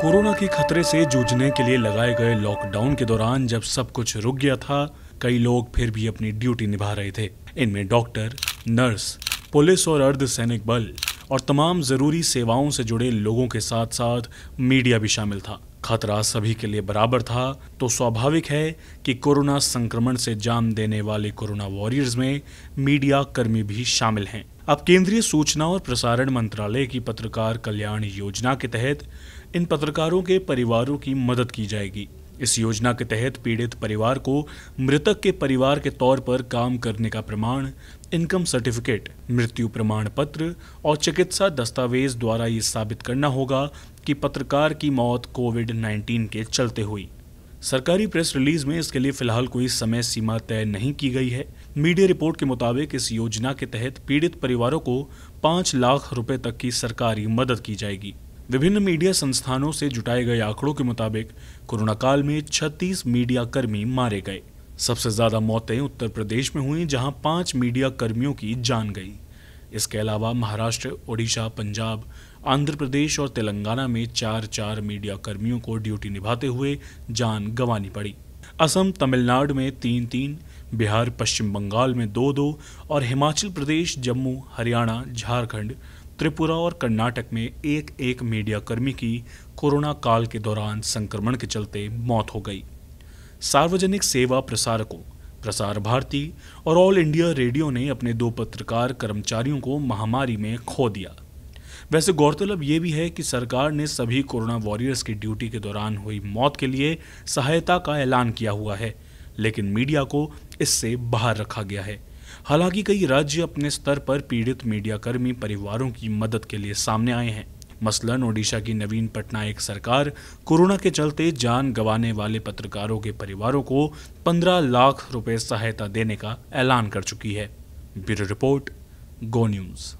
corona के खतरे से जूझने के लिए लगाए गए लॉकडाउन के दौरान जब सब कुछ रुक गया था कई लोग फिर भी अपनी ड्यूटी निभा रहे थे इनमें डॉक्टर नर्स पुलिस और अर्ध सैनिक बल और तमाम जरूरी सेवाओं से जुड़े लोगों के साथ साथ मीडिया भी शामिल था खतरा सभी के लिए बराबर था तो स्वाभाविक है कि कोरोना संक्रमण से जान देने वाले कोरोना वॉरियर्स में मीडिया कर्मी भी शामिल हैं अब केंद्रीय सूचना और प्रसारण मंत्रालय की पत्रकार कल्याण योजना के तहत इन पत्रकारों के परिवारों की मदद की जाएगी इस योजना के तहत पीड़ित परिवार को मृतक के परिवार के तौर पर काम करने का प्रमाण इनकम सर्टिफिकेट मृत्यु प्रमाण पत्र और चिकित्सा दस्तावेज द्वारा ये साबित करना होगा कि पत्रकार की मौत कोविड 19 के चलते हुई सरकारी प्रेस रिलीज में इसके लिए फिलहाल कोई समय सीमा तय नहीं की गई है मीडिया रिपोर्ट के मुताबिक इस योजना के तहत पीड़ित परिवारों को पाँच लाख रुपए तक की सरकारी मदद की जाएगी विभिन्न मीडिया संस्थानों से जुटाए गए आंकड़ों के मुताबिक कोरोना काल में 36 मीडिया कर्मी मारे गए सबसे ज्यादा मौतें उत्तर प्रदेश में हुई जहां पांच मीडिया कर्मियों की जान गई इसके अलावा महाराष्ट्र ओडिशा पंजाब आंध्र प्रदेश और तेलंगाना में चार चार मीडिया कर्मियों को ड्यूटी निभाते हुए जान गंवानी पड़ी असम तमिलनाडु में तीन तीन बिहार पश्चिम बंगाल में दो दो और हिमाचल प्रदेश जम्मू हरियाणा झारखंड त्रिपुरा और कर्नाटक में एक एक मीडिया कर्मी की कोरोना काल के दौरान संक्रमण के चलते मौत हो गई सार्वजनिक सेवा प्रसारकों प्रसार भारती और ऑल इंडिया रेडियो ने अपने दो पत्रकार कर्मचारियों को महामारी में खो दिया वैसे गौरतलब ये भी है कि सरकार ने सभी कोरोना वॉरियर्स की ड्यूटी के दौरान हुई मौत के लिए सहायता का ऐलान किया हुआ है लेकिन मीडिया को इससे बाहर रखा गया है हालांकि कई राज्य अपने स्तर पर पीड़ित मीडियाकर्मी परिवारों की मदद के लिए सामने आए हैं मसलन ओडिशा की नवीन पटनायक सरकार कोरोना के चलते जान गंवाने वाले पत्रकारों के परिवारों को 15 लाख रुपए सहायता देने का ऐलान कर चुकी है ब्यूरो रिपोर्ट गो न्यूज़